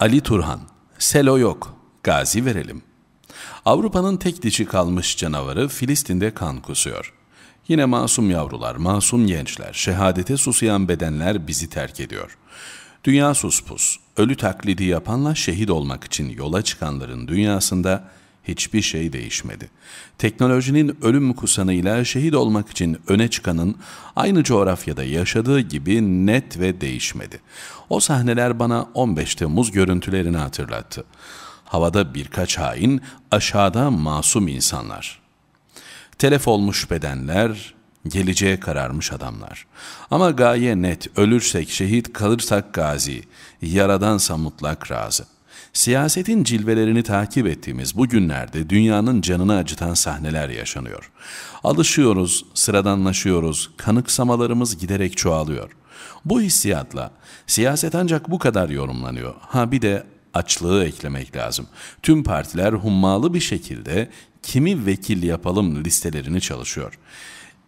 Ali Turhan, selo yok, gazi verelim. Avrupa'nın tek dişi kalmış canavarı Filistin'de kan kusuyor. Yine masum yavrular, masum gençler, şehadete susayan bedenler bizi terk ediyor. Dünya suspus, ölü taklidi yapanla şehit olmak için yola çıkanların dünyasında hiçbir şey değişmedi. Teknolojinin ölüm kusanıyla şehit olmak için öne çıkanın aynı coğrafyada yaşadığı gibi net ve değişmedi. O sahneler bana 15 Temmuz görüntülerini hatırlattı. Havada birkaç hain, aşağıda masum insanlar. Telef olmuş bedenler, geleceğe kararmış adamlar. Ama gaye net, ölürsek şehit, kalırsak gazi, yaradansa mutlak razı.'' Siyasetin cilvelerini takip ettiğimiz bu günlerde dünyanın canını acıtan sahneler yaşanıyor. Alışıyoruz, sıradanlaşıyoruz, kanıksamalarımız giderek çoğalıyor. Bu hissiyatla siyaset ancak bu kadar yorumlanıyor. Ha bir de açlığı eklemek lazım. Tüm partiler hummalı bir şekilde kimi vekil yapalım listelerini çalışıyor.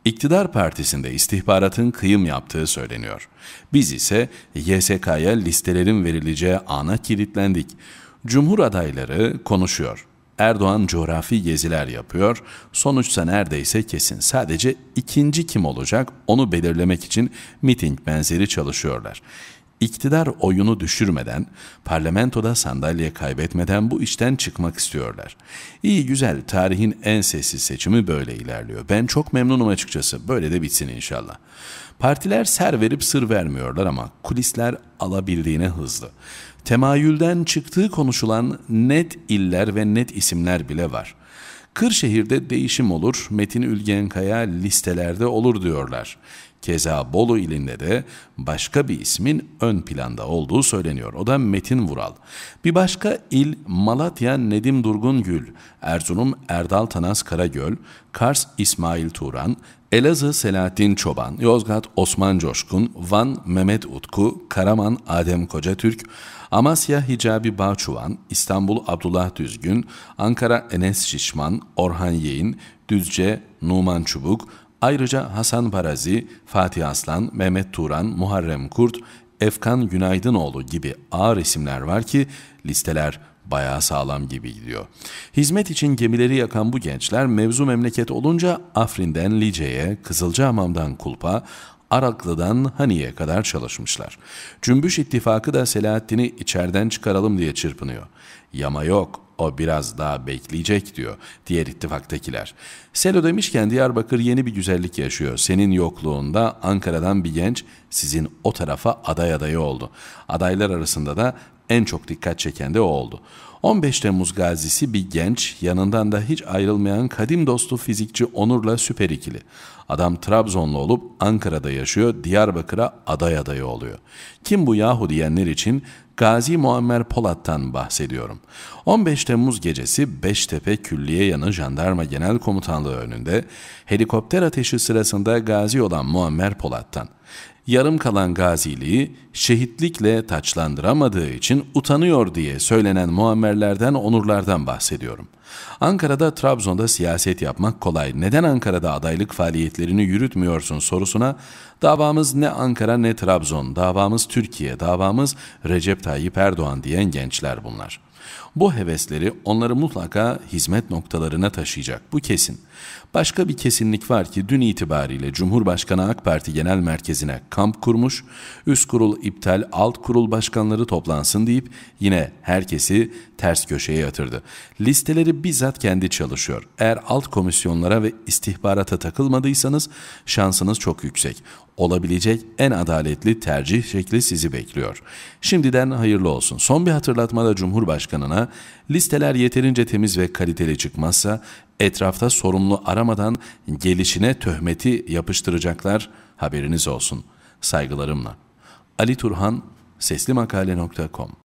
İktidar partisinde istihbaratın kıyım yaptığı söyleniyor. Biz ise YSK'ya listelerin verileceği ana kilitlendik. Cumhur adayları konuşuyor. Erdoğan coğrafi geziler yapıyor. Sonuçsa neredeyse kesin. Sadece ikinci kim olacak onu belirlemek için miting benzeri çalışıyorlar. İktidar oyunu düşürmeden, parlamentoda sandalye kaybetmeden bu işten çıkmak istiyorlar. İyi güzel, tarihin en sessiz seçimi böyle ilerliyor. Ben çok memnunum açıkçası, böyle de bitsin inşallah. Partiler ser verip sır vermiyorlar ama kulisler alabildiğine hızlı. Temayülden çıktığı konuşulan net iller ve net isimler bile var. Kırşehir'de değişim olur, Metin Ülgenkaya listelerde olur diyorlar. Keza Bolu ilinde de başka bir ismin ön planda olduğu söyleniyor. O da Metin Vural. Bir başka il Malatya Nedim Durgun Gül, Erzurum Erdal Tanas Karagöl, Kars İsmail Turan, Elazığ Selahattin Çoban, Yozgat Osman Coşkun, Van Mehmet Utku, Karaman Adem Kocatürk, Amasya Hicabi Bağçuvan, İstanbul Abdullah Düzgün, Ankara Enes Şişman, Orhan Yeğin, Düzce Numan Çubuk, Ayrıca Hasan Barazi, Fatih Aslan, Mehmet Turan, Muharrem Kurt, Efkan Günaydınoğlu gibi ağır isimler var ki listeler bayağı sağlam gibi gidiyor. Hizmet için gemileri yakan bu gençler mevzu memleket olunca Afrin'den Lice'ye, Kızılcahamam'dan Kulp'a, Araklı'dan Hani'ye kadar çalışmışlar. Cümbüş ittifakı da Selahattin'i içeriden çıkaralım diye çırpınıyor. Yama yok, o biraz daha bekleyecek diyor diğer ittifaktakiler. Selo demişken Diyarbakır yeni bir güzellik yaşıyor. Senin yokluğunda Ankara'dan bir genç sizin o tarafa aday adayı oldu. Adaylar arasında da en çok dikkat çeken de o oldu. 15 Temmuz gazisi bir genç, yanından da hiç ayrılmayan kadim dostu fizikçi Onur'la süper ikili. Adam Trabzonlu olup Ankara'da yaşıyor, Diyarbakır'a aday adayı oluyor. Kim bu yahu diyenler için Gazi Muammer Polat'tan bahsediyorum. 15 Temmuz gecesi Beştepe Külliye Yanı Jandarma Genel Komutanlığı önünde helikopter ateşi sırasında gazi olan Muammer Polat'tan. Yarım kalan gaziliği şehitlikle taçlandıramadığı için utanıyor diye söylenen Muammerlerden, onurlardan bahsediyorum. Ankara'da Trabzon'da siyaset yapmak kolay. Neden Ankara'da adaylık faaliyetlerini yürütmüyorsun sorusuna davamız ne Ankara ne Trabzon, davamız Türkiye, davamız Recep Tayyip Erdoğan diyen gençler bunlar.'' Bu hevesleri onları mutlaka hizmet noktalarına taşıyacak. Bu kesin. Başka bir kesinlik var ki dün itibariyle Cumhurbaşkanı AK Parti Genel Merkezi'ne kamp kurmuş, üst kurul iptal, alt kurul başkanları toplansın deyip yine herkesi ters köşeye yatırdı. Listeleri bizzat kendi çalışıyor. Eğer alt komisyonlara ve istihbarata takılmadıysanız şansınız çok yüksek. Olabilecek en adaletli tercih şekli sizi bekliyor. Şimdiden hayırlı olsun. Son bir hatırlatmada Cumhurbaşkanına listeler yeterince temiz ve kaliteli çıkmazsa etrafta sorumlu aramadan gelişine töhmeti yapıştıracaklar haberiniz olsun. Saygılarımla. Ali Turhan, seslimmakale.com